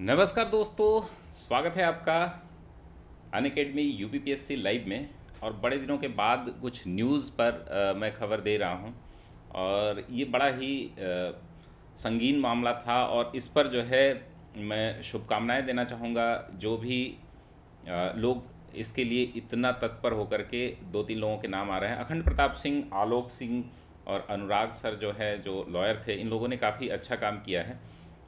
नमस्कार दोस्तों स्वागत है आपका अन अकेडमी यू लाइव में और बड़े दिनों के बाद कुछ न्यूज़ पर आ, मैं खबर दे रहा हूं और ये बड़ा ही आ, संगीन मामला था और इस पर जो है मैं शुभकामनाएं देना चाहूँगा जो भी आ, लोग इसके लिए इतना तत्पर होकर के दो तीन लोगों के नाम आ रहे हैं अखंड प्रताप सिंह आलोक सिंह और अनुराग सर जो है जो लॉयर थे इन लोगों ने काफ़ी अच्छा काम किया है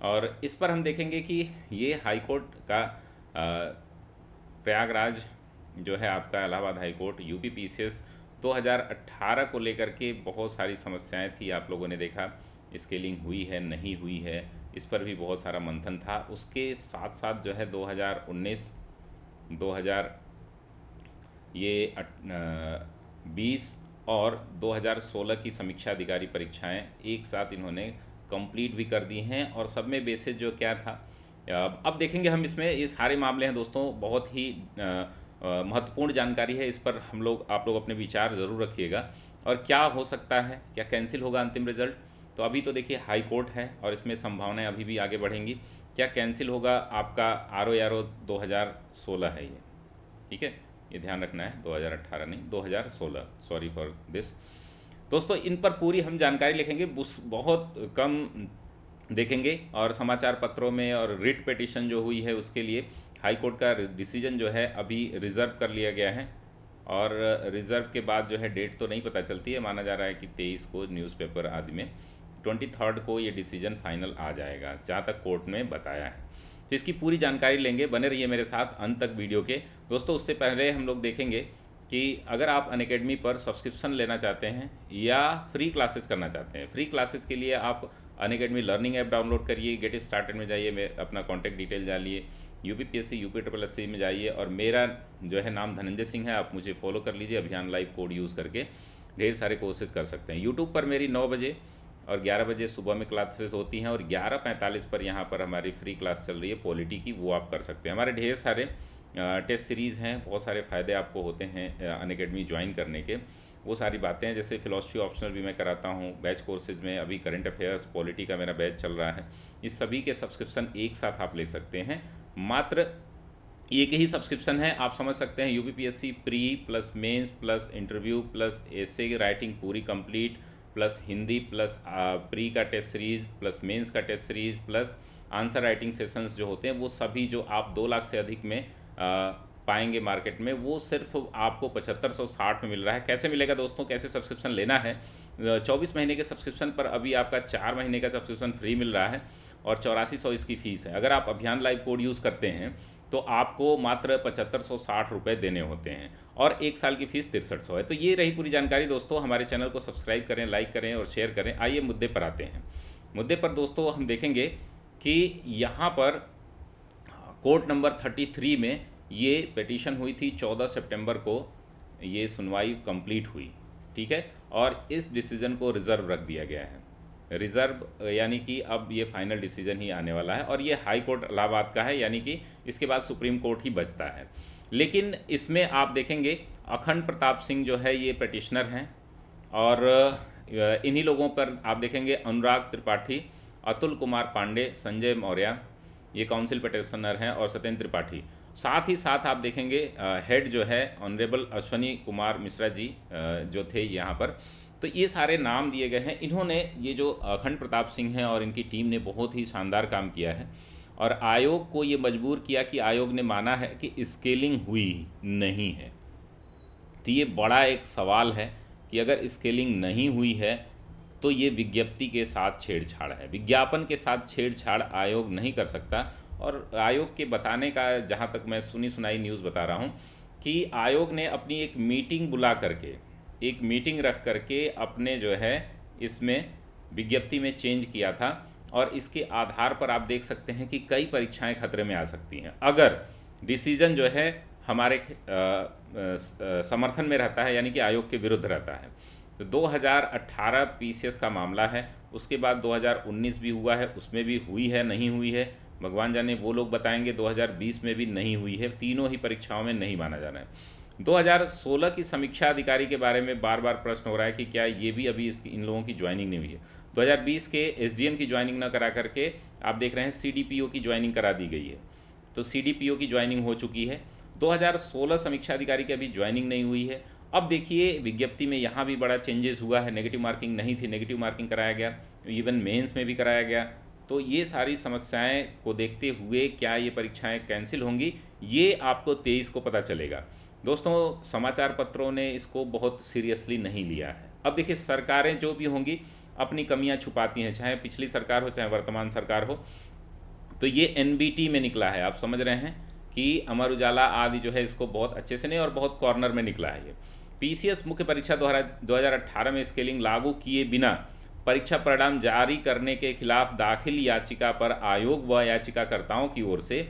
और इस पर हम देखेंगे कि ये हाई कोर्ट का प्रयागराज जो है आपका Allahabad high court U P 2018 को लेकर के बहुत सारी समस्याएं थी आप लोगों ने देखा स्केलिंग हुई है नहीं हुई है इस पर भी बहुत सारा मंथन था उसके साथ साथ जो है 2019 2000 ये बीस और 2016 की समीक्षा अधिकारी परीक्षाएं एक साथ इन्होंने कंप्लीट भी कर दी हैं और सब में बेसिस जो क्या था अब देखेंगे हम इसमें ये सारे मामले हैं दोस्तों बहुत ही महत्वपूर्ण जानकारी है इस पर हम लोग आप लोग अपने विचार ज़रूर रखिएगा और क्या हो सकता है क्या कैंसिल होगा अंतिम रिजल्ट तो अभी तो देखिए हाई कोर्ट है और इसमें संभावनाएं अभी भी आगे बढ़ेंगी क्या कैंसिल होगा आपका आर ओ आर ओ दो हज़ार सोलह है ये ठीक है ये ध्यान रखना है 2018 नहीं 2016 सॉरी फॉर दिस दोस्तों इन पर पूरी हम जानकारी लिखेंगे बहुत कम देखेंगे और समाचार पत्रों में और रिट पटिशन जो हुई है उसके लिए हाई कोर्ट का डिसीजन जो है अभी रिज़र्व कर लिया गया है और रिज़र्व के बाद जो है डेट तो नहीं पता चलती है माना जा रहा है कि तेईस को न्यूज़पेपर आदि में ट्वेंटी थर्ड को ये डिसीजन फाइनल आ जाएगा जहाँ तक कोर्ट ने बताया है तो इसकी पूरी जानकारी लेंगे बने रहिए मेरे साथ अंत तक वीडियो के दोस्तों उससे पहले हम लोग देखेंगे कि अगर आप अन पर सब्सक्रिप्शन लेना चाहते हैं या फ्री क्लासेस करना चाहते हैं फ्री क्लासेस के लिए आप Unacademy learning app download करिए गेट स्टार्टेड में जाइए मैं अपना कॉन्टैक्ट डिटेल डालिए U P P S C U P triple S C में जाइए और मेरा जो है नाम धनंजय सिंह है आप मुझे फॉलो कर लीजिए अभियान लाइव कोड यूज़ करके ढेर सारे कोर्सेज कर सकते हैं यूट्यूब पर मेरी नौ बजे और 11 बजे सुबह में क्लासेस होती हैं और 11:45 पर यहाँ पर हमारी फ्री क्लास चल रही है पॉलिटी की वो आप कर सकते हैं हमारे ढेर सारे टेस्ट सीरीज़ हैं बहुत सारे फ़ायदे आपको होते हैं अन अकेडमी ज्वाइन करने के वो सारी बातें हैं जैसे फिलोसफी ऑप्शनल भी मैं कराता हूँ बैच कोर्सेज में अभी करंट अफेयर्स पॉलिटी का मेरा बैच चल रहा है इस सभी के सब्सक्रिप्शन एक साथ आप ले सकते हैं मात्र एक ही सब्सक्रिप्शन है आप समझ सकते हैं UPPSC pre plus mains plus interview plus essay writing पूरी complete plus Hindi plus pre का टेस्ट सीरीज प्लस मेंस का test series plus answer writing sessions जो होते हैं वो सभी जो आप दो लाख से अधिक में पाएंगे मार्केट में वो सिर्फ आपको पचहत्तर सौ साठ में मिल रहा है कैसे मिलेगा दोस्तों कैसे सब्सक्रिप्शन लेना है चौबीस महीने के सब्सक्रिप्शन पर अभी आपका चार महीने का सब्सक्रिप्शन फ्री मिल रहा है और चौरासी सौ इसकी फ़ीस है अगर आप अभियान लाइव कोड यूज़ करते हैं तो आपको मात्र पचहत्तर सौ साठ रुपये देने होते हैं और एक साल की फ़ीस तिरसठ सौ है तो ये रही पूरी जानकारी दोस्तों हमारे चैनल को सब्सक्राइब करें लाइक करें और शेयर करें आइए मुद्दे पर आते हैं मुद्दे पर दोस्तों हम देखेंगे कि यहाँ पर कोर्ट नंबर 33 में ये पटिशन हुई थी 14 सितंबर को ये सुनवाई कंप्लीट हुई ठीक है और इस डिसीजन को रिज़र्व रख दिया गया है रिज़र्व यानी कि अब ये फाइनल डिसीजन ही आने वाला है और ये हाई कोर्ट इलाहाबाद का है यानी कि इसके बाद सुप्रीम कोर्ट ही बचता है लेकिन इसमें आप देखेंगे अखंड प्रताप सिंह जो है ये पटिशनर हैं और इन्हीं लोगों पर आप देखेंगे अनुराग त्रिपाठी अतुल कुमार पांडे संजय मौर्या ये काउंसिल पटिशनर हैं और सत्येंद्र त्रिपाठी साथ ही साथ आप देखेंगे हेड जो है ऑनरेबल अश्वनी कुमार मिश्रा जी जो थे यहाँ पर तो ये सारे नाम दिए गए हैं इन्होंने ये जो अखंड प्रताप सिंह हैं और इनकी टीम ने बहुत ही शानदार काम किया है और आयोग को ये मजबूर किया कि आयोग ने माना है कि स्केलिंग हुई नहीं है तो ये बड़ा एक सवाल है कि अगर स्केलिंग नहीं हुई है तो ये विज्ञप्ति के साथ छेड़छाड़ है विज्ञापन के साथ छेड़छाड़ आयोग नहीं कर सकता और आयोग के बताने का जहाँ तक मैं सुनी सुनाई न्यूज़ बता रहा हूँ कि आयोग ने अपनी एक मीटिंग बुला करके एक मीटिंग रख करके अपने जो है इसमें विज्ञप्ति में चेंज किया था और इसके आधार पर आप देख सकते हैं कि कई परीक्षाएं खतरे में आ सकती हैं अगर डिसीजन जो है हमारे आ, आ, समर्थन में रहता है यानी कि आयोग के विरुद्ध रहता है तो 2018 पीसीएस का मामला है उसके बाद 2019 भी हुआ है उसमें भी हुई है नहीं हुई है भगवान जाने वो लोग बताएंगे 2020 में भी नहीं हुई है तीनों ही परीक्षाओं में नहीं माना जाना है 2016 की समीक्षा अधिकारी के बारे में बार बार प्रश्न हो रहा है कि क्या ये भी अभी इसकी इन लोगों की ज्वाइनिंग नहीं हुई है 2020 के एसडीएम की ज्वाइनिंग ना करा करके आप देख रहे हैं सीडीपीओ की ज्वाइनिंग करा दी गई है तो सीडीपीओ की ज्वाइनिंग हो चुकी है 2016 समीक्षा अधिकारी की अभी ज्वाइनिंग नहीं हुई है अब देखिए विज्ञप्ति में यहाँ भी बड़ा चेंजेस हुआ है नेगेटिव मार्किंग नहीं थी नेगेटिव मार्किंग कराया गया इवन मेंस में भी कराया गया तो ये सारी समस्याएं को देखते हुए क्या ये परीक्षाएं कैंसिल होंगी ये आपको तेईस को पता चलेगा दोस्तों समाचार पत्रों ने इसको बहुत सीरियसली नहीं लिया है अब देखिए सरकारें जो भी होंगी अपनी कमियाँ छुपाती हैं चाहे पिछली सरकार हो चाहे वर्तमान सरकार हो तो ये एन में निकला है आप समझ रहे हैं कि अमर उजाला आदि जो है इसको बहुत अच्छे से नहीं और बहुत कॉर्नर में निकला है ये पी मुख्य परीक्षा दो हज़ार में स्केलिंग लागू किए बिना परीक्षा परिणाम जारी करने के खिलाफ दाखिल याचिका पर आयोग व याचिकाकर्ताओं की ओर से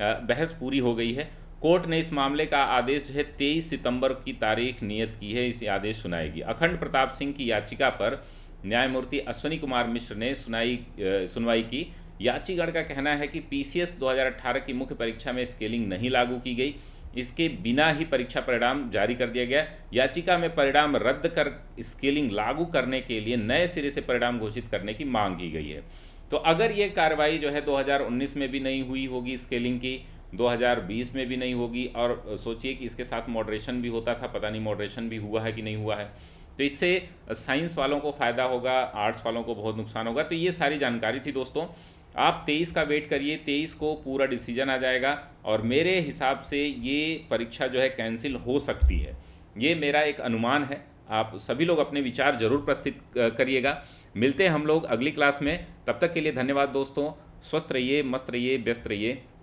बहस पूरी हो गई है कोर्ट ने इस मामले का आदेश जो है तेईस सितंबर की तारीख नियत की है इसे आदेश सुनाएगी अखंड प्रताप सिंह की याचिका पर न्यायमूर्ति अश्विनी कुमार मिश्र ने सुनाई सुनवाई की याचीगढ़ का कहना है कि पीसीएस 2018 की मुख्य परीक्षा में स्केलिंग नहीं लागू की गई इसके बिना ही परीक्षा परिणाम जारी कर दिया गया याचिका में परिणाम रद्द कर स्केलिंग लागू करने के लिए नए सिरे से परिणाम घोषित करने की मांग की गई है तो अगर ये कार्रवाई जो है 2019 में भी नहीं हुई होगी स्केलिंग की 2020 में भी नहीं होगी और सोचिए कि इसके साथ मॉडरेशन भी होता था पता नहीं मॉडरेशन भी हुआ है कि नहीं हुआ है तो इससे साइंस वालों को फ़ायदा होगा आर्ट्स वालों को बहुत नुकसान होगा तो ये सारी जानकारी थी दोस्तों आप तेईस का वेट करिए तेईस को पूरा डिसीजन आ जाएगा और मेरे हिसाब से ये परीक्षा जो है कैंसिल हो सकती है ये मेरा एक अनुमान है आप सभी लोग अपने विचार जरूर प्रस्तुत करिएगा मिलते हैं हम लोग अगली क्लास में तब तक के लिए धन्यवाद दोस्तों स्वस्थ रहिए मस्त रहिए व्यस्त रहिए